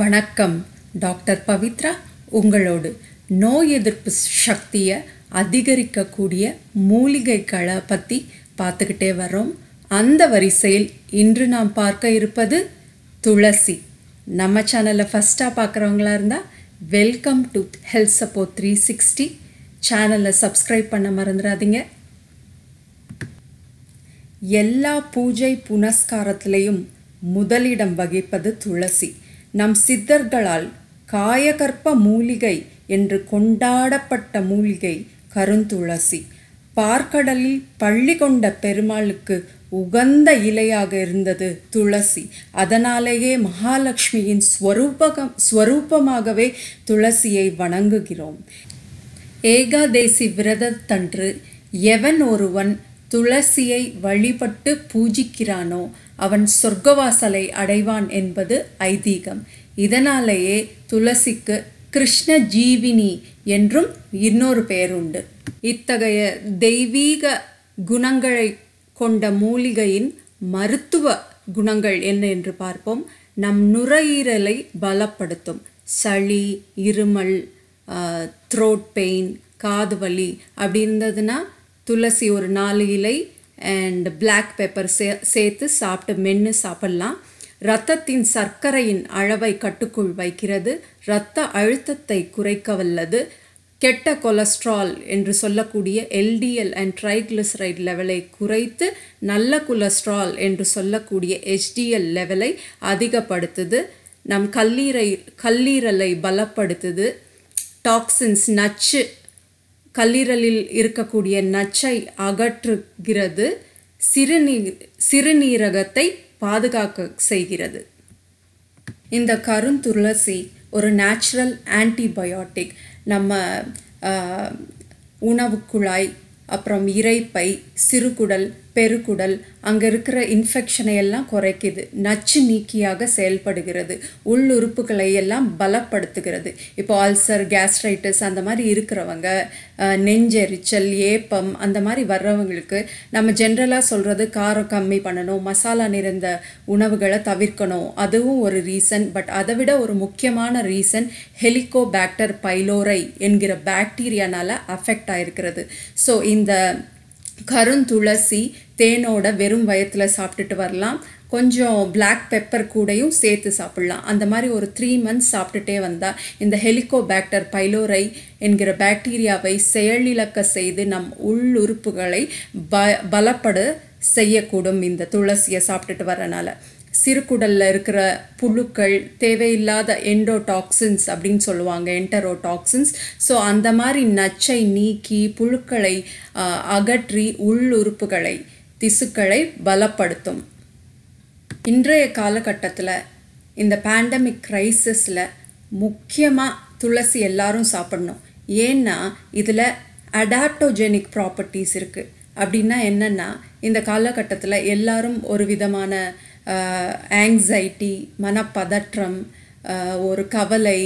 வணக்கம் டாக்டர் பவித்ரா உங்களோடு நோய் எதிர்ப்பு சக்தியை அதிகரிக்கக்கூடிய மூலிகைகளை பற்றி பார்த்துக்கிட்டே வரோம் அந்த வரிசையில் இன்று நாம் பார்க்க இருப்பது துளசி நம்ம சேனலை ஃபஸ்ட்டாக பார்க்குறவங்களா இருந்தால் welcome to health support three sixty சேனலை சப்ஸ்கிரைப் பண்ண மறந்துடாதீங்க எல்லா பூஜை புனஸ்காரத்துலேயும் முதலிடம் வகிப்பது துளசி நம் சித்தர்களால் காயகற்ப மூலிகை என்று கொண்டாடப்பட்ட மூலிகை கருந்துளசி பார்க்கடலில் பள்ளி கொண்ட பெருமாளுக்கு உகந்த இலையாக இருந்தது துளசி அதனாலேயே மகாலட்சுமியின் ஸ்வரூபகம் ஸ்வரூபமாகவே துளசியை வணங்குகிறோம் ஏகாதேசி விரதத்தன்று எவன் ஒருவன் துளசியை வழிபட்டு பூஜிக்கிறானோ அவன் சொர்க்கவாசலை அடைவான் என்பது ஐதீகம் இதனாலேயே துளசிக்கு கிருஷ்ண ஜீவினி என்றும் இன்னொரு பெயருண்டு இத்தகைய தெய்வீக குணங்களை கொண்ட மூலிகையின் மருத்துவ குணங்கள் என்ன என்று பார்ப்போம் நம் நுரையீரலை பலப்படுத்தும் சளி இருமல் த்ரோட் பெயின் காது வலி அப்படி இருந்ததுன்னா துளசி ஒரு நாலு இலை அண்ட் பிளாக் பெப்பர் சே சேர்த்து சாப்பிட்டு மென்று சாப்பிட்லாம் இரத்தத்தின் சர்க்கரையின் அளவை கட்டுக்குள் வைக்கிறது இரத்த அழுத்தத்தை குறைக்க வல்லது கெட்ட கொலஸ்ட்ரால் என்று சொல்லக்கூடிய எல்டிஎல் அண்ட் ட்ரைக்ளிசரைட் லெவலை குறைத்து நல்ல கொலஸ்ட்ரால் என்று சொல்லக்கூடிய ஹெச்டிஎல் லெவலை அதிகப்படுத்துது நம் கல்லீரை கல்லீரலை பலப்படுத்துது டாக்ஸின்ஸ் நச்சு கல்லீரலில் இருக்கக்கூடிய நச்சை அகற்றுகிறது சிறுநீர் சிறுநீரகத்தை பாதுகாக்க செய்கிறது இந்த கருந்துளசி ஒரு நேச்சுரல் ஆன்டிபயோட்டிக் நம்ம உணவுக்குழாய் அப்புறம் இறைப்பை சிறுகுடல் பெருக்குடல் அங்கே இருக்கிற இன்ஃபெக்ஷனை எல்லாம் குறைக்குது நச்சு நீக்கியாக செயல்படுகிறது உள்ளுறுப்புகளை எல்லாம் பலப்படுத்துகிறது இப்போ அல்சர் கேஸ்ட்ரைட்டிஸ் அந்த மாதிரி இருக்கிறவங்க நெஞ்செரிச்சல் ஏப்பம் அந்த மாதிரி வர்றவங்களுக்கு நம்ம ஜென்ரலாக சொல்கிறது காரம் கம்மி பண்ணணும் மசாலா நிறைந்த உணவுகளை தவிர்க்கணும் அதுவும் ஒரு ரீசன் பட் அதை விட ஒரு முக்கியமான ரீசன் ஹெலிகோபேக்டர் பைலோரை என்கிற பாக்டீரியானால் அஃபெக்ட் ஆகிருக்கிறது ஸோ இந்த கருந்துளசி தேனோட வெறும் வயத்தில் சாப்பிட்டுட்டு வரலாம் கொஞ்சம் பிளாக் பெப்பர் கூடையும் சேர்த்து சாப்பிட்லாம் அந்த மாதிரி ஒரு த்ரீ மந்த்ஸ் சாப்பிட்டுட்டே வந்தால் இந்த ஹெலிகோபேக்டர் பைலோரை என்கிற பாக்டீரியாவை செயலிழக்க செய்து நம் உள்ளுறுப்புகளை ப பலப்படு செய்யக்கூடும் இந்த துளசியை சாப்பிட்டுட்டு வரனால சிறுகுடலில் இருக்கிற புழுக்கள் தேவையில்லாத என்டோடாக்சின்ஸ் அப்படின்னு சொல்லுவாங்க என்டரோடாக்சின்ஸ் ஸோ அந்த மாதிரி நச்சை நீக்கி புழுக்களை அகற்றி உள்ளுறுப்புகளை திசுக்களை பலப்படுத்தும் இன்றைய காலகட்டத்தில் இந்த பேண்டமிக் க்ரைசிஸில் முக்கியமாக துளசி எல்லாரும் சாப்பிடணும் ஏன்னா இதில் அடாப்டோஜெனிக் ப்ராப்பர்ட்டிஸ் இருக்குது அப்படின்னா என்னென்னா இந்த காலகட்டத்தில் எல்லாரும் ஒரு விதமான ஆங்ஸைட்டி மனப்பதற்றம் ஒரு கவலை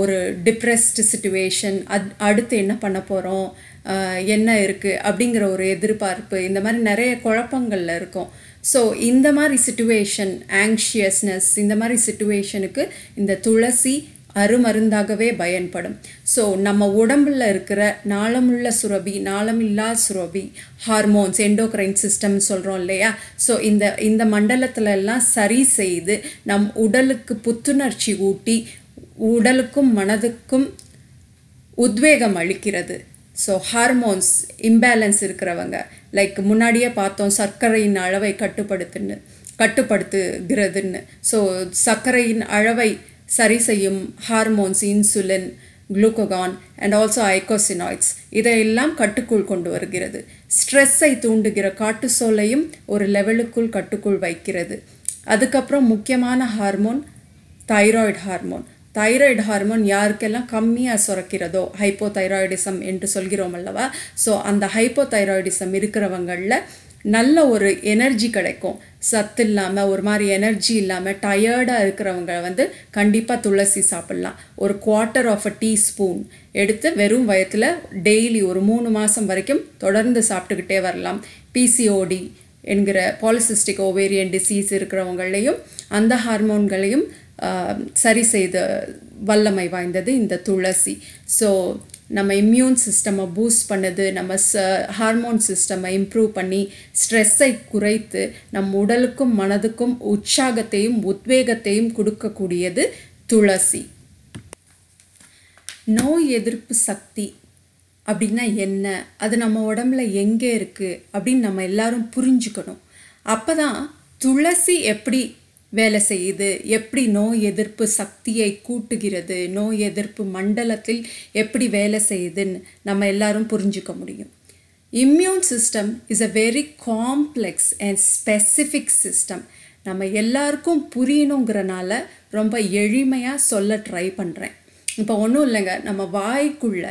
ஒரு டிப்ரெஸ்டு சுச்சுவேஷன் அத் அடுத்து என்ன பண்ண போகிறோம் என்ன இருக்குது அப்படிங்கிற ஒரு எதிர்பார்ப்பு இந்த மாதிரி நிறைய குழப்பங்களில் இருக்கும் ஸோ இந்த மாதிரி சுச்சுவேஷன் ஆங்ஷியஸ்னஸ் இந்த மாதிரி சுச்சுவேஷனுக்கு இந்த துளசி அருமருந்தாகவே பயன்படும் ஸோ நம்ம உடம்புல இருக்கிற நாளமுள்ள சுரபி நாளமில்லா சுரபி ஹார்மோன்ஸ் எண்டோக்ரைன் சிஸ்டம் சொல்கிறோம் இல்லையா ஸோ இந்த இந்த மண்டலத்துல எல்லாம் சரி செய்து நம் உடலுக்கு புத்துணர்ச்சி ஊட்டி உடலுக்கும் மனதுக்கும் உத்வேகம் அளிக்கிறது ஸோ ஹார்மோன்ஸ் இம்பேலன்ஸ் இருக்கிறவங்க லைக் முன்னாடியே பார்த்தோம் சர்க்கரையின் அளவை கட்டுப்படுத்துன்னு கட்டுப்படுத்துகிறதுன்னு ஸோ சர்க்கரையின் அளவை சரி செய்யும் hormones insulin glucagon and also eicosanoids இதையெல்லாம் கட்டுக்குள் கொண்டு வருகிறது ஸ்ட்ரெஸ்ஸை தூண்டுகிற காட்டுசோலையும் ஒரு லெவலுக்குள் கட்டுக்குள் வைக்கிறது அதுக்கப்புறம் முக்கியமான hormone thyroid hormone thyroid hormone யாருக்கெல்லாம் கம்மியாக சுரக்கிறதோ ஹைப்போதைராய்டிசம் என்று சொல்கிறோம் அல்லவா ஸோ அந்த ஹைப்போதைராய்டிசம் இருக்கிறவங்களில் நல்ல ஒரு எனர்ஜி கிடைக்கும் சத்து இல்லாமல் ஒரு மாதிரி எனர்ஜி இல்லாமல் டயர்டாக இருக்கிறவங்க வந்து கண்டிப்பாக துளசி சாப்பிட்லாம் ஒரு குவார்ட்டர் ஆஃப் அ டீஸ்பூன் எடுத்து வெறும் வயத்தில் டெய்லி ஒரு மூணு மாதம் வரைக்கும் தொடர்ந்து சாப்பிட்டுக்கிட்டே வரலாம் பிசிஓடி என்கிற பாலிசிஸ்டிக் ஓவேரியன் டிசீஸ் இருக்கிறவங்களையும் அந்த ஹார்மோன்களையும் சரி செய்த வல்லமை வாய்ந்தது இந்த துளசி ஸோ நம்ம இம்யூன் சிஸ்டம்மை பூஸ்ட் பண்ணுது நம்ம ச ஹார்மோன் சிஸ்டம்மை இம்ப்ரூவ் பண்ணி ஸ்ட்ரெஸ்ஸை குறைத்து நம் உடலுக்கும் மனதுக்கும் உற்சாகத்தையும் உத்வேகத்தையும் கொடுக்கக்கூடியது துளசி நோய் எதிர்ப்பு சக்தி அப்படின்னா என்ன அது நம்ம உடம்புல எங்கே இருக்குது அப்படின்னு நம்ம எல்லாரும் புரிஞ்சுக்கணும் அப்போ தான் துளசி எப்படி வேலை செய்யுது எப்படி நோய் எதிர்ப்பு சக்தியை கூட்டுகிறது நோய் எதிர்ப்பு மண்டலத்தில் எப்படி வேலை செய்யுதுன்னு நம்ம எல்லாரும் புரிஞ்சுக்க முடியும் immune system is a very complex and specific system நம்ம எல்லாருக்கும் புரியணுங்கிறனால ரொம்ப எளிமையாக சொல்ல ட்ரை பண்ணுறேன் இப்போ ஒன்றும் இல்லைங்க நம்ம வாய்க்குள்ள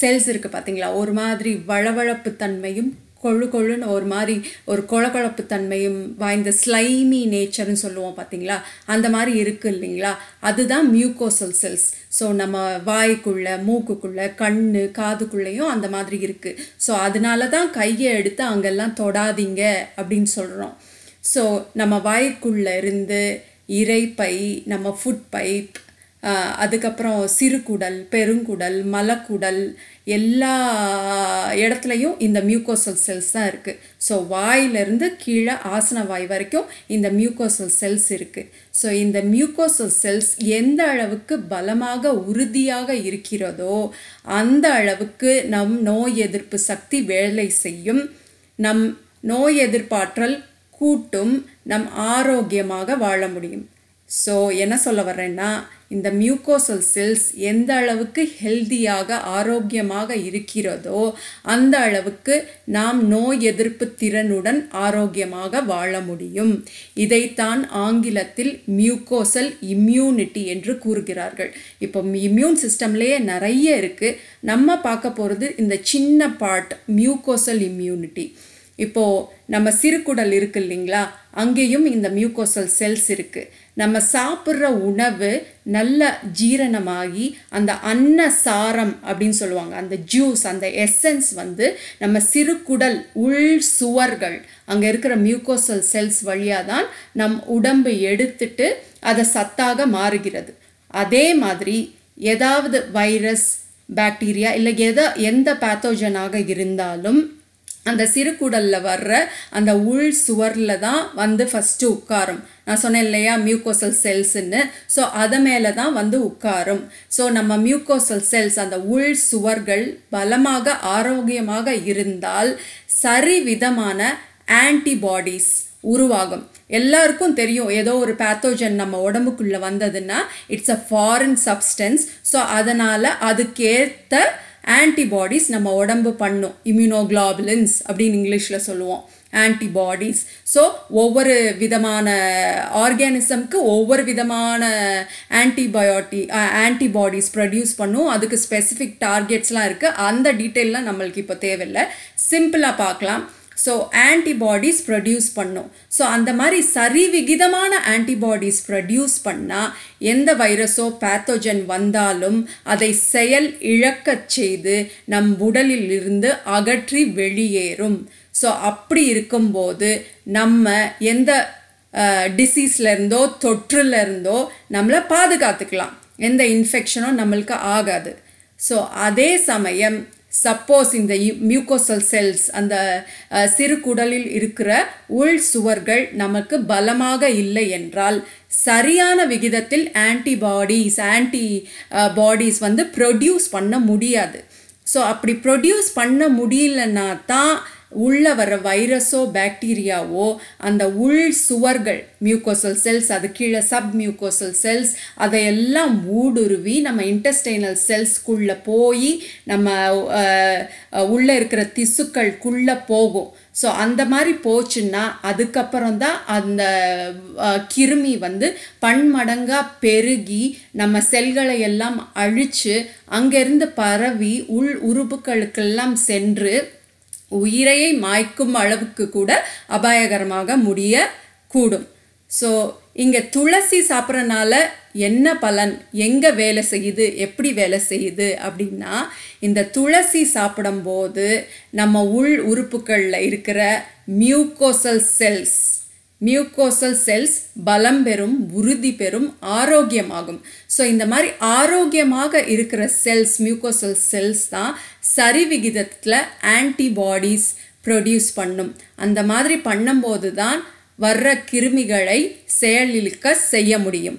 செல்ஸ் இருக்குது பார்த்தீங்களா ஒரு மாதிரி வளவழப்பு தன்மையும் கொழு கொழுன்னு ஒரு மாதிரி ஒரு கொழப்பு தன்மையும் வாய்ந்த ஸ்லைமி நேச்சர்னு சொல்லுவோம் பார்த்தீங்களா அந்த மாதிரி இருக்குது இல்லைங்களா அதுதான் மியூக்கோசல் செல்ஸ் ஸோ நம்ம வாய்க்குள்ளே மூக்குக்குள்ளே கண் காதுக்குள்ளேயும் அந்த மாதிரி இருக்குது ஸோ அதனால தான் கையை எடுத்து அங்கெல்லாம் தொடாதீங்க அப்படின்னு சொல்கிறோம் ஸோ நம்ம வாய்க்குள்ளே இருந்து இறைப்பை நம்ம ஃபுட் பைப் அதுக்கப்புறம் சிறுகுடல் பெருங்குடல் மலக்குடல் எல்லா இடத்துலையும் இந்த மியூகோசல் செல்ஸ் தான் இருக்குது ஸோ வாயிலிருந்து கீழே ஆசன வாய் வரைக்கும் இந்த மியூகோசல் செல்ஸ் இருக்குது ஸோ இந்த மியூக்கோசல் செல்ஸ் எந்த அளவுக்கு பலமாக உறுதியாக இருக்கிறதோ அந்த அளவுக்கு நம் நோய் எதிர்ப்பு சக்தி வேலை செய்யும் நம் நோய் எதிர்ப்பாற்றல் கூட்டும் நம் ஆரோக்கியமாக வாழ முடியும் ஸோ என்ன சொல்ல வரேன்னா இந்த மியூக்கோசல் செல்ஸ் எந்த அளவுக்கு ஹெல்தியாக ஆரோக்கியமாக இருக்கிறதோ அந்த அளவுக்கு நாம் நோய் எதிர்ப்பு திறனுடன் ஆரோக்கியமாக வாழ முடியும் இதைத்தான் ஆங்கிலத்தில் மியூக்கோசல் இம்யூனிட்டி என்று கூறுகிறார்கள் இப்போ இம்யூன் சிஸ்டம்லேயே நிறைய இருக்குது நம்ம பார்க்க போகிறது இந்த சின்ன பார்ட் மியூக்கோசல் இம்யூனிட்டி இப்போது நம்ம சிறுகுடல் இருக்கு இல்லைங்களா அங்கேயும் இந்த மியூகோசல் செல்ஸ் இருக்குது நம்ம சாப்பிட்ற உணவு நல்ல ஜீரணமாகி அந்த அன்ன சாரம் அப்படின்னு சொல்லுவாங்க அந்த ஜூஸ் அந்த எசன்ஸ் வந்து நம்ம சிறுகுடல் உள் சுவர்கள் அங்கே இருக்கிற மியூகோசல் செல்ஸ் வழியாக தான் நம் உடம்பு எடுத்துட்டு அதை சத்தாக மாறுகிறது அதே மாதிரி ஏதாவது வைரஸ் பாக்டீரியா இல்லை எதை எந்த பேத்தோஜனாக இருந்தாலும் அந்த குடலில் வர்ற அந்த உள் சுவரில் தான் வந்து ஃபஸ்ட்டு உட்காரும் நான் சொன்னேன் இல்லையா மியூகோசல் செல்ஸ்ன்னு ஸோ அதை மேலே தான் வந்து உட்காரும் ஸோ நம்ம மியூகோசல் செல்ஸ் அந்த உள் சுவர்கள் பலமாக ஆரோக்கியமாக இருந்தால் சரி விதமான ஆன்டிபாடிஸ் உருவாகும் எல்லாருக்கும் தெரியும் ஏதோ ஒரு பேத்தோஜன் நம்ம உடம்புக்குள்ளே வந்ததுன்னா it's a foreign substance so அதனால் அதுக்கேற்ற ஆன்டிபாடிஸ் நம்ம உடம்பு பண்ணும் இம்யூனோக்ளாபுலன்ஸ் அப்படின்னு இங்கிலீஷில் சொல்லுவோம் ஆன்டிபாடிஸ் ஸோ ஒவ்வொரு விதமான ஆர்கானிசம்க்கு ஒவ்வொரு விதமான ஆன்டிபயோட்டி ஆன்டிபாடிஸ் ப்ரொடியூஸ் பண்ணும் அதுக்கு ஸ்பெசிஃபிக் டார்கெட்ஸ்லாம் இருக்குது அந்த டீட்டெயிலெலாம் நம்மளுக்கு இப்போ தேவையில்லை சிம்பிளாக பார்க்கலாம் ஸோ ஆன்டிபாடிஸ் ப்ரொடியூஸ் பண்ணும் ஸோ அந்த மாதிரி சரி விகிதமான ஆன்டிபாடிஸ் ப்ரொடியூஸ் பண்ணால் எந்த வைரஸோ பேத்தோஜன் வந்தாலும் அதை செயல் இழக்கச் செய்து நம் உடலில் இருந்து அகற்றி வெளியேறும் ஸோ அப்படி இருக்கும்போது நம்ம எந்த டிசீஸ்லேருந்தோ தொற்றுலேருந்தோ நம்மளை பாதுகாத்துக்கலாம் எந்த இன்ஃபெக்ஷனும் நம்மளுக்கு ஆகாது ஸோ அதே சமயம் சப்போஸ் இந்த மியூக்கோசல் செல்ஸ் அந்த சிறு குடலில் இருக்கிற உள் சுவர்கள் நமக்கு பலமாக இல்லை என்றால் சரியான விகிதத்தில் ஆன்டிபாடிஸ் ஆன்டி பாடிஸ் வந்து ப்ரொடியூஸ் பண்ண முடியாது ஸோ அப்படி ப்ரொடியூஸ் பண்ண முடியலன்னா தான் உள்ளே வர வைரஸோ பாக்டீரியாவோ அந்த உள் சுவர்கள் மியூக்கோசல் செல்ஸ் அது கீழே சப் மியூக்கோசல் செல்ஸ் அதையெல்லாம் ஊடுருவி நம்ம இன்டஸ்டைனல் செல்ஸ்க்குள்ளே போய் நம்ம உள்ளே இருக்கிற திசுக்கள்குள்ளே போகும் ஸோ அந்த மாதிரி போச்சுன்னா அதுக்கப்புறம் தான் அந்த கிருமி வந்து பன்மடங்காக பெருகி நம்ம செல்களை எல்லாம் அழித்து அங்கேருந்து பரவி உள் உறுப்புகளுக்கெல்லாம் சென்று உயிரையை மாய்க்கும் அளவுக்கு கூட அபாயகரமாக முடிய கூடும் ஸோ இங்கே துளசி சாப்பிட்றனால என்ன பலன் எங்கே வேலை செய்யுது எப்படி வேலை செய்யுது அப்படின்னா இந்த துளசி சாப்பிடும்போது நம்ம உள் உறுப்புகளில் இருக்கிற மியூகோசல் செல்ஸ் மியூகோசல் செல்ஸ் பலம் பெறும் உறுதி பெறும் ஆரோக்கியமாகும் ஸோ இந்த மாதிரி ஆரோக்கியமாக இருக்கிற செல்ஸ் மியூகோசல் செல்ஸ் தான் சரிவிகிதத்தில் ஆன்டிபாடிஸ் ப்ரொடியூஸ் பண்ணும் அந்த மாதிரி பண்ணும்போது தான் வர்ற கிருமிகளை செயலிழக்க செய்ய முடியும்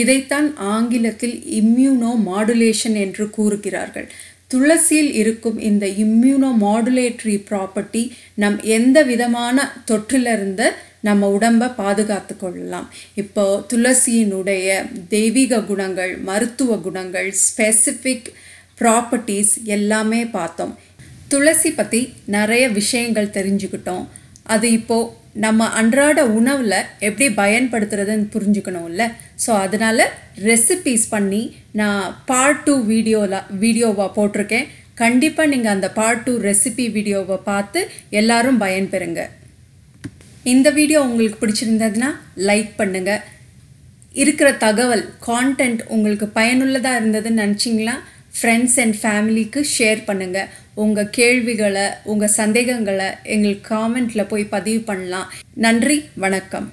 இதைத்தான் ஆங்கிலத்தில் இம்யூனோ மாடுலேஷன் என்று கூறுகிறார்கள் துளசியில் இருக்கும் இந்த இம்யூனோ மாடுலேட்டரி ப்ராப்பர்ட்டி நம் எந்த விதமான தொற்றிலிருந்து நம்ம உடம்பை பாதுகாத்து கொள்ளலாம் இப்போ துளசியினுடைய தெய்வீக குணங்கள் மருத்துவ குணங்கள் ஸ்பெசிஃபிக் ப்ராப்பர்ட்டிஸ் எல்லாமே பார்த்தோம் துளசி பற்றி நிறைய விஷயங்கள் தெரிஞ்சுக்கிட்டோம் அது இப்போது நம்ம அன்றாட உணவில் எப்படி பயன்படுத்துறதுன்னு புரிஞ்சுக்கணும்ல ஸோ அதனால் ரெசிபீஸ் பண்ணி நான் பார்ட் டூ வீடியோவில் வீடியோவாக போட்டிருக்கேன் கண்டிப்பாக நீங்கள் அந்த பார்ட் டூ ரெசிபி வீடியோவை பார்த்து எல்லாரும் பயன்பெறுங்க இந்த வீடியோ உங்களுக்கு பிடிச்சிருந்ததுன்னா லைக் பண்ணுங்கள் இருக்கிற தகவல் கான்டென்ட் உங்களுக்கு பயனுள்ளதாக இருந்ததுன்னு நினச்சிங்களா ஃப்ரெண்ட்ஸ் அண்ட் ஃபேமிலிக்கு ஷேர் பண்ணுங்கள் உங்கள் கேள்விகளை உங்கள் சந்தேகங்களை எங்களுக்கு காமெண்ட்டில் போய் பதிவு பண்ணலாம் நன்றி வணக்கம்